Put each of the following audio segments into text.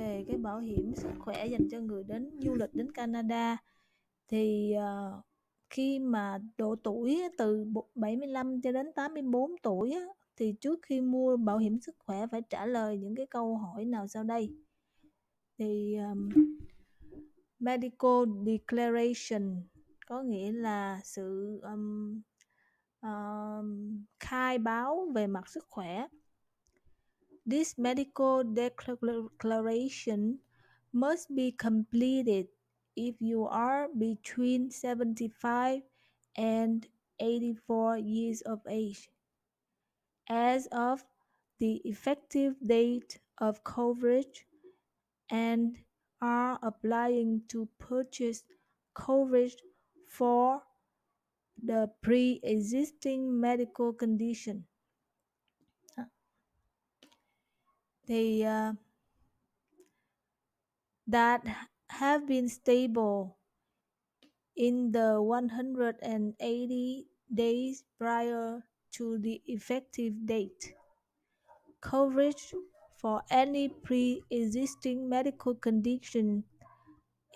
về cái bảo hiểm sức khỏe dành cho người đến du lịch đến Canada thì ờ, khi mà độ tuổi từ 75 cho đến 84 tuổi thì trước khi mua bảo hiểm sức khỏe phải trả lời những cái câu hỏi nào sau đây thì um, medical declaration có nghĩa là sự um, um, khai báo về mặt sức khỏe This medical declaration must be completed if you are between 75 and 84 years of age. As of the effective date of coverage and are applying to purchase coverage for the pre existing medical condition. they uh, that have been stable in the 180 days prior to the effective date. Coverage for any pre existing medical condition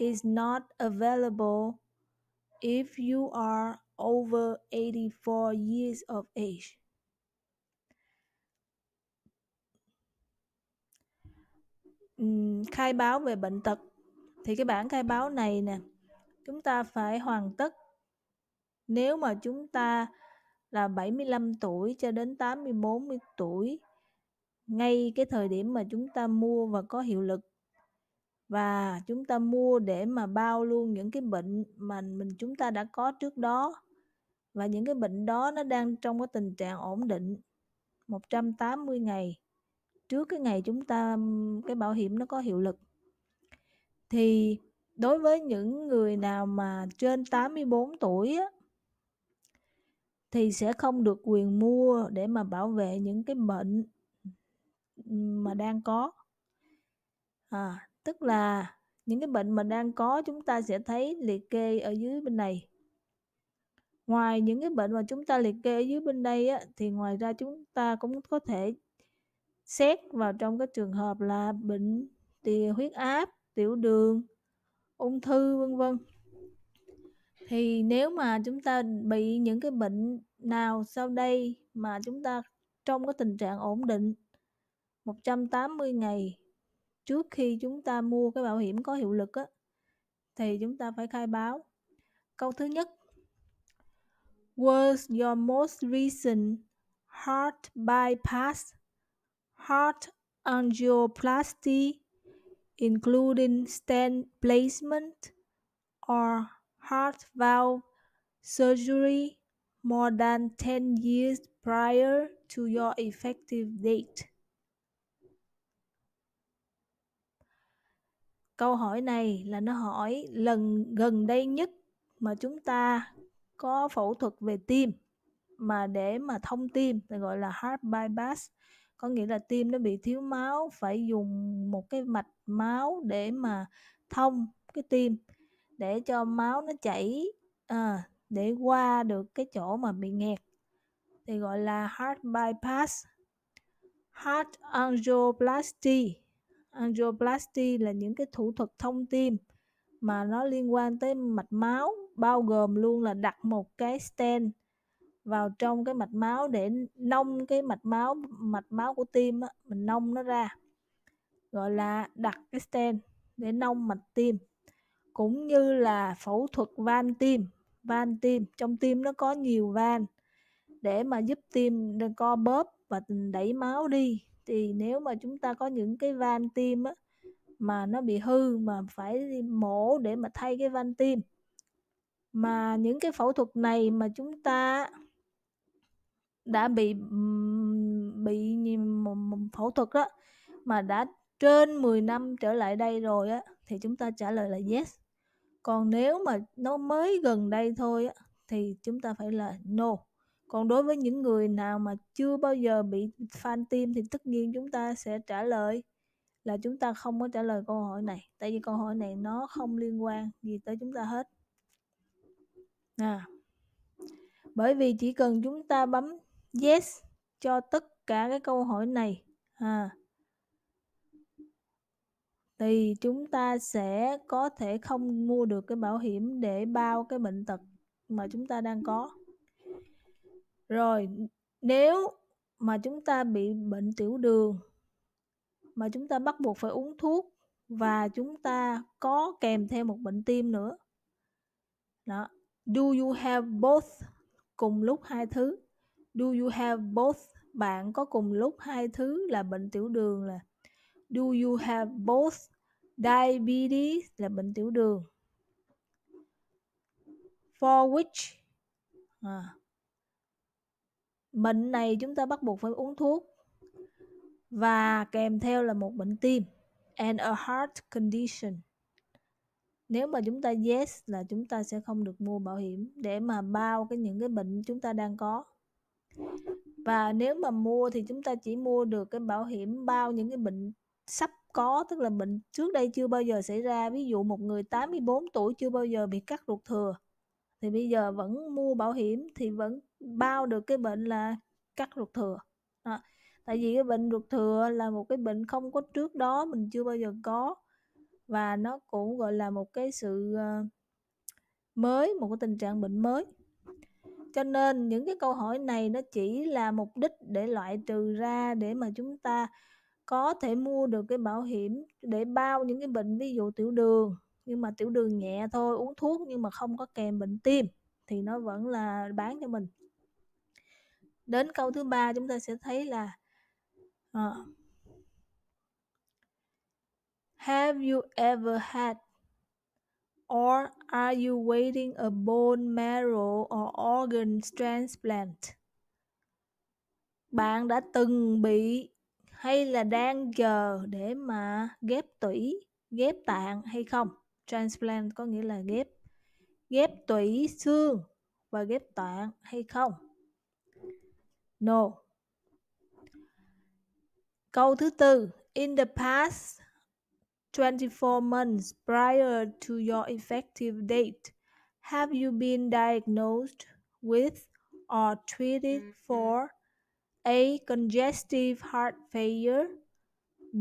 is not available if you are over 84 years of age. um, khai báo về bệnh tật thì cái bản khai báo này nè chúng ta phải hoàn tất nếu mà chúng ta là 75 tuổi cho đến 80 40 tuổi ngay cái thời điểm mà chúng ta mua và có hiệu lực và chúng ta mua để mà bao luôn những cái bệnh mà mình chúng ta đã có trước đó và những cái bệnh đó nó đang trong cái tình trạng ổn định 180 ngày trước cái ngày chúng ta cái bảo hiểm nó có hiệu lực thì đối với những người nào mà trên 84 tuổi á, thì sẽ không được quyền mua để mà bảo vệ những cái bệnh mà đang có à, tức là những cái bệnh mà đang có chúng ta sẽ thấy liệt kê ở dưới bên này ngoài những cái bệnh mà chúng ta liệt kê ở dưới bên đây á, thì ngoài ra chúng ta cũng có thể xét vào trong cái trường hợp là bệnh tì huyết áp tiểu đường ung thư vân vân thì nếu mà chúng ta bị những cái bệnh nào sau đây mà chúng ta trong cái tình trạng ổn định 180 ngày trước khi chúng ta mua cái bảo hiểm có hiệu lực á, thì chúng ta phải khai báo. Câu thứ nhất Was your most recent heart bypass heart angioplasty, including stent placement or heart valve surgery more than 10 years prior to your effective date. Câu hỏi này là nó hỏi lần gần đây nhất mà chúng ta có phẫu thuật về tim mà để mà thông tim gọi là heart bypass có nghĩa là tim nó bị thiếu máu phải dùng một cái mạch máu để mà thông cái tim để cho máu nó chảy à, để qua được cái chỗ mà bị nghẹt thì gọi là heart bypass heart angioplasty angioplasty là những cái thủ thuật thông tim mà nó liên quan tới mạch máu bao gồm luôn là đặt một cái stent vào trong cái mạch máu để nông cái mạch máu mạch máu của tim á, mình nông nó ra gọi là đặt cái stent để nông mạch tim cũng như là phẫu thuật van tim van tim trong tim nó có nhiều van để mà giúp tim co bóp và đẩy máu đi thì nếu mà chúng ta có những cái van tim á, mà nó bị hư mà phải mổ để mà thay cái van tim mà những cái phẫu thuật này mà chúng ta đã bị bị phẫu thuật đó mà đã trên 10 năm trở lại đây rồi á thì chúng ta trả lời là yes. Còn nếu mà nó mới gần đây thôi á thì chúng ta phải là no. Còn đối với những người nào mà chưa bao giờ bị fan tim thì tất nhiên chúng ta sẽ trả lời là chúng ta không có trả lời câu hỏi này tại vì câu hỏi này nó không liên quan gì tới chúng ta hết. À. Bởi vì chỉ cần chúng ta bấm yes cho tất cả cái câu hỏi này à, thì chúng ta sẽ có thể không mua được cái bảo hiểm để bao cái bệnh tật mà chúng ta đang có rồi nếu mà chúng ta bị bệnh tiểu đường mà chúng ta bắt buộc phải uống thuốc và chúng ta có kèm theo một bệnh tim nữa đó do you have both cùng lúc hai thứ Do you have both? Bạn có cùng lúc hai thứ là bệnh tiểu đường là Do you have both diabetes là bệnh tiểu đường. For which à, bệnh này chúng ta bắt buộc phải uống thuốc và kèm theo là một bệnh tim and a heart condition. Nếu mà chúng ta yes là chúng ta sẽ không được mua bảo hiểm để mà bao cái những cái bệnh chúng ta đang có và nếu mà mua thì chúng ta chỉ mua được cái bảo hiểm bao những cái bệnh sắp có tức là bệnh trước đây chưa bao giờ xảy ra ví dụ một người 84 tuổi chưa bao giờ bị cắt ruột thừa thì bây giờ vẫn mua bảo hiểm thì vẫn bao được cái bệnh là cắt ruột thừa đó. tại vì cái bệnh ruột thừa là một cái bệnh không có trước đó mình chưa bao giờ có và nó cũng gọi là một cái sự ờ, mới một cái tình trạng bệnh mới cho nên những cái câu hỏi này nó chỉ là mục đích để loại trừ ra để mà chúng ta có thể mua được cái bảo hiểm để bao những cái bệnh ví dụ tiểu đường nhưng mà tiểu đường nhẹ thôi uống thuốc nhưng mà không có kèm bệnh tim thì nó vẫn là bán cho mình đến câu thứ ba chúng ta sẽ thấy là uh, have you ever had or are you waiting a bone marrow or organ transplant? Bạn đã từng bị hay là đang chờ để mà ghép tủy, ghép tạng hay không? Transplant có nghĩa là ghép ghép tủy xương và ghép tạng hay không? No. Câu thứ tư, in the past 24 months prior to your effective date have you been diagnosed with or treated mm-hmm. for a congestive heart failure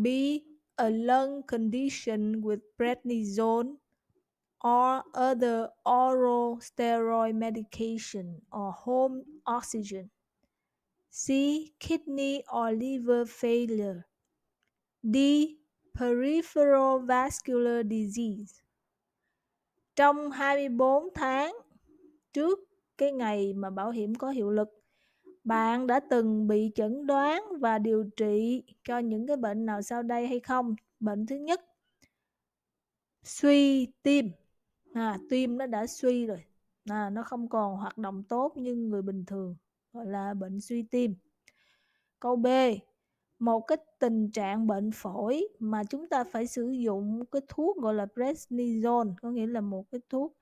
b a lung condition with prednisone or other oral steroid medication or home oxygen c kidney or liver failure d Peripheral Vascular Disease. Trong 24 tháng trước cái ngày mà bảo hiểm có hiệu lực, bạn đã từng bị chẩn đoán và điều trị cho những cái bệnh nào sau đây hay không? Bệnh thứ nhất, suy tim. À, tim nó đã suy rồi. À, nó không còn hoạt động tốt như người bình thường, gọi là bệnh suy tim. Câu B, một cái tình trạng bệnh phổi mà chúng ta phải sử dụng cái thuốc gọi là prednisone có nghĩa là một cái thuốc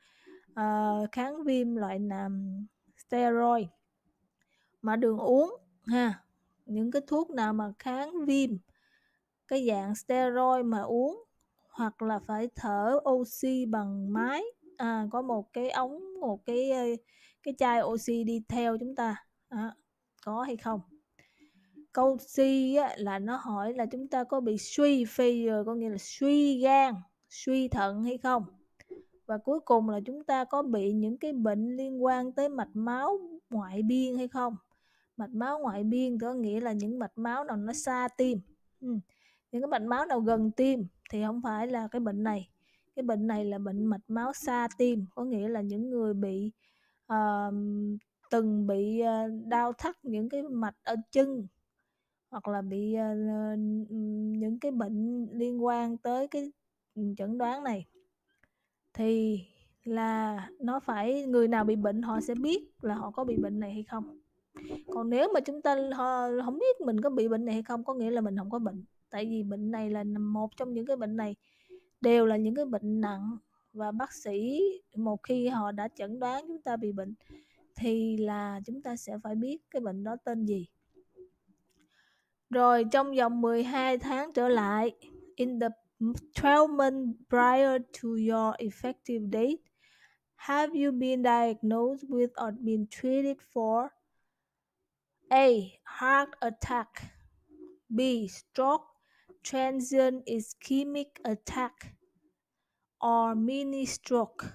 uh, kháng viêm loại là steroid mà đường uống ha những cái thuốc nào mà kháng viêm cái dạng steroid mà uống hoặc là phải thở oxy bằng máy à, có một cái ống một cái ờ, cái chai oxy đi theo chúng ta à, có hay không câu C á, là nó hỏi là chúng ta có bị suy phi rồi ờ, có nghĩa là suy gan suy thận hay không và cuối cùng là chúng ta có bị những cái bệnh liên quan tới mạch máu ngoại biên hay không mạch máu ngoại biên có nghĩa là những mạch máu nào nó xa tim ừ. những cái mạch máu nào gần tim thì không phải là cái bệnh này cái bệnh này là bệnh mạch máu xa tim có nghĩa là những người bị uh, từng bị uh, đau thắt những cái mạch ở chân hoặc là bị ờ, những cái bệnh liên quan tới cái chẩn đoán này thì là nó phải người nào bị bệnh họ sẽ biết là họ có bị bệnh này hay không còn nếu mà chúng ta không biết mình có bị bệnh này hay không có nghĩa là mình không có bệnh tại vì bệnh này là một trong những cái bệnh này đều là những cái bệnh nặng và bác sĩ một khi họ đã chẩn đoán chúng ta bị bệnh thì là chúng ta sẽ phải biết cái bệnh đó tên gì Rồi trong vòng 12 tháng trở lại, in the 12 months prior to your effective date, have you been diagnosed with or been treated for A. Heart attack B. Stroke transient ischemic attack or mini stroke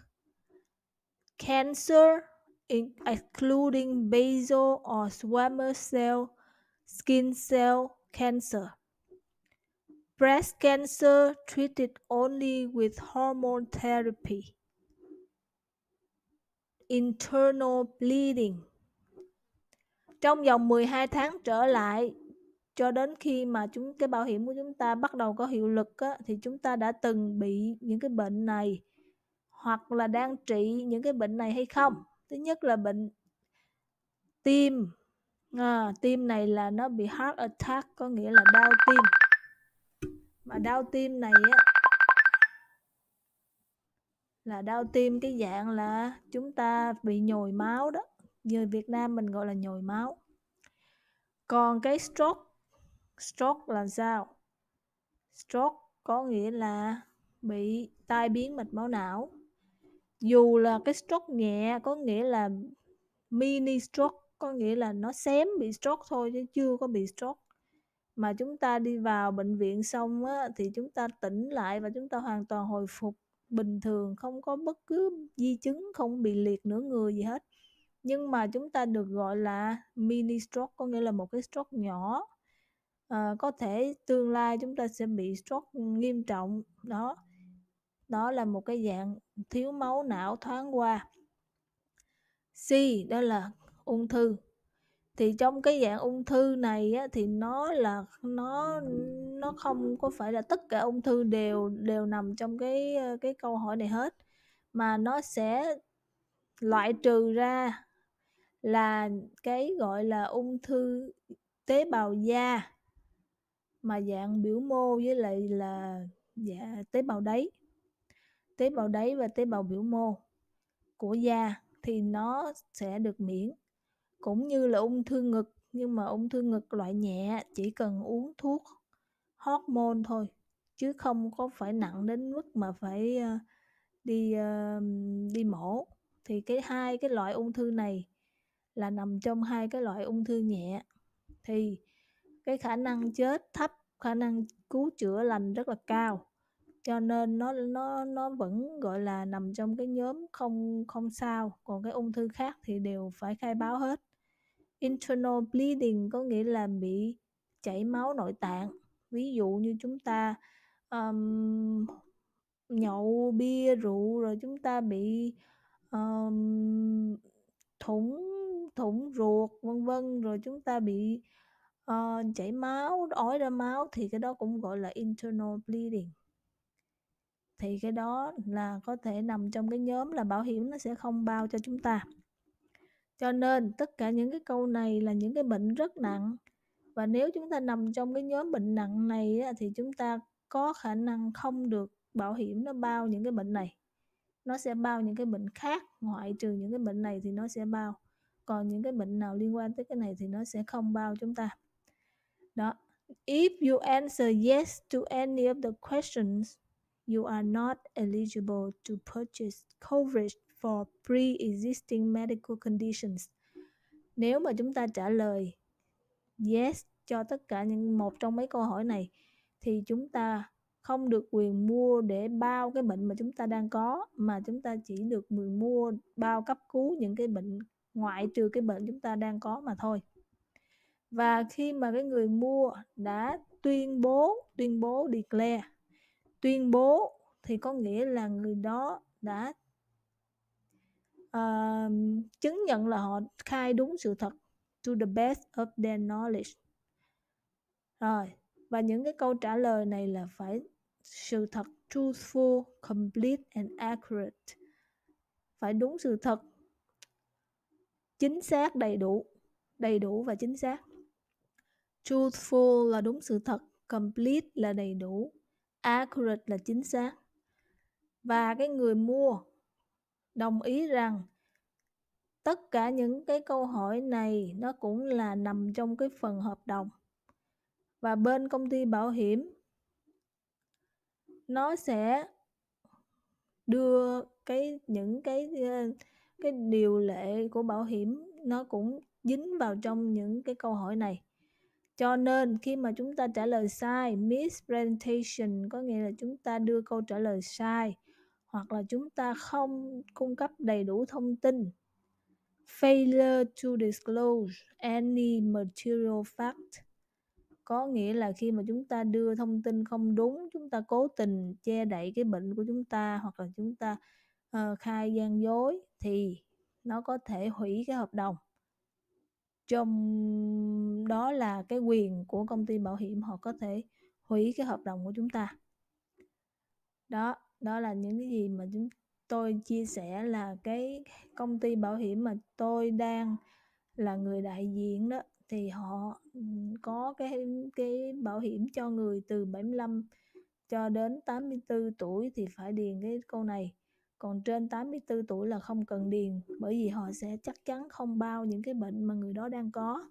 cancer including excluding basal or squamous cell skin cell cancer. Breast cancer treated only with hormone therapy. Internal bleeding. Trong vòng 12 tháng trở lại cho đến khi mà chúng cái bảo hiểm của chúng ta bắt đầu có hiệu lực á, thì chúng ta đã từng bị những cái bệnh này hoặc là đang trị những cái bệnh này hay không? Thứ nhất là bệnh tim, à, tim này là nó bị heart attack có nghĩa là đau tim mà đau tim này á là đau tim cái dạng là chúng ta bị nhồi máu đó như Việt Nam mình gọi là nhồi máu còn cái stroke stroke là sao stroke có nghĩa là bị tai biến mạch máu não dù là cái stroke nhẹ có nghĩa là mini stroke có nghĩa là nó xém bị stroke thôi chứ chưa có bị stroke mà chúng ta đi vào bệnh viện xong á, thì chúng ta tỉnh lại và chúng ta hoàn toàn hồi phục bình thường không có bất cứ di chứng không bị liệt nửa người gì hết nhưng mà chúng ta được gọi là mini stroke có nghĩa là một cái stroke nhỏ à, có thể tương lai chúng ta sẽ bị stroke nghiêm trọng đó đó là một cái dạng thiếu máu não thoáng qua C đó là ung thư thì trong cái dạng ung thư này á, thì nó là nó nó không có phải là tất cả ung thư đều đều nằm trong cái cái câu hỏi này hết mà nó sẽ loại trừ ra là cái gọi là ung thư tế bào da mà dạng biểu mô với lại là dạ, tế bào đáy tế bào đáy và tế bào biểu mô của da thì nó sẽ được miễn cũng như là ung thư ngực nhưng mà ung thư ngực loại nhẹ chỉ cần uống thuốc hormone thôi chứ không có phải nặng đến mức mà phải uh, đi uh, đi mổ thì cái hai cái loại ung thư này là nằm trong hai cái loại ung thư nhẹ thì cái khả năng chết thấp khả năng cứu chữa lành rất là cao cho nên nó nó nó vẫn gọi là nằm trong cái nhóm không không sao còn cái ung thư khác thì đều phải khai báo hết internal bleeding có nghĩa là bị chảy máu nội tạng ví dụ như chúng ta um, nhậu bia rượu rồi chúng ta bị um, thủng thủng ruột vân vân rồi chúng ta bị uh, chảy máu ói ra máu thì cái đó cũng gọi là internal bleeding thì cái đó là có thể nằm trong cái nhóm là bảo hiểm nó sẽ không bao cho chúng ta cho nên tất cả những cái câu này là những cái bệnh rất nặng và nếu chúng ta nằm trong cái nhóm bệnh nặng này thì chúng ta có khả năng không được bảo hiểm nó bao những cái bệnh này nó sẽ bao những cái bệnh khác ngoại trừ những cái bệnh này thì nó sẽ bao còn những cái bệnh nào liên quan tới cái này thì nó sẽ không bao chúng ta đó if you answer yes to any of the questions you are not eligible to purchase coverage for pre-existing medical conditions. Nếu mà chúng ta trả lời yes cho tất cả những một trong mấy câu hỏi này thì chúng ta không được quyền mua để bao cái bệnh mà chúng ta đang có mà chúng ta chỉ được quyền mua bao cấp cứu những cái bệnh ngoại trừ cái bệnh chúng ta đang có mà thôi và khi mà cái người mua đã tuyên bố tuyên bố declare tuyên bố thì có nghĩa là người đó đã chứng nhận là họ khai đúng sự thật to the best of their knowledge rồi và những cái câu trả lời này là phải sự thật truthful complete and accurate phải đúng sự thật chính xác đầy đủ đầy đủ và chính xác truthful là đúng sự thật complete là đầy đủ accurate là chính xác và cái người mua đồng ý rằng tất cả những cái câu hỏi này nó cũng là nằm trong cái phần hợp đồng và bên công ty bảo hiểm nó sẽ đưa cái những cái ờ, cái điều lệ của bảo hiểm nó cũng dính vào trong những cái câu hỏi này cho nên khi mà chúng ta trả lời sai mispresentation có nghĩa là chúng ta đưa câu trả lời sai hoặc là chúng ta không cung cấp đầy đủ thông tin failure to disclose any material fact có nghĩa là khi mà chúng ta đưa thông tin không đúng chúng ta cố tình che đậy cái bệnh của chúng ta hoặc là chúng ta uh, khai gian dối thì nó có thể hủy cái hợp đồng trong đó là cái quyền của công ty bảo hiểm họ có thể hủy cái hợp đồng của chúng ta đó đó là những cái gì mà chúng tôi chia sẻ là cái công ty bảo hiểm mà tôi đang là người đại diện đó thì họ có cái cái bảo hiểm cho người từ 75 cho đến 84 tuổi thì phải điền cái câu này. Còn trên 84 tuổi là không cần điền bởi vì họ sẽ chắc chắn không bao những cái bệnh mà người đó đang có.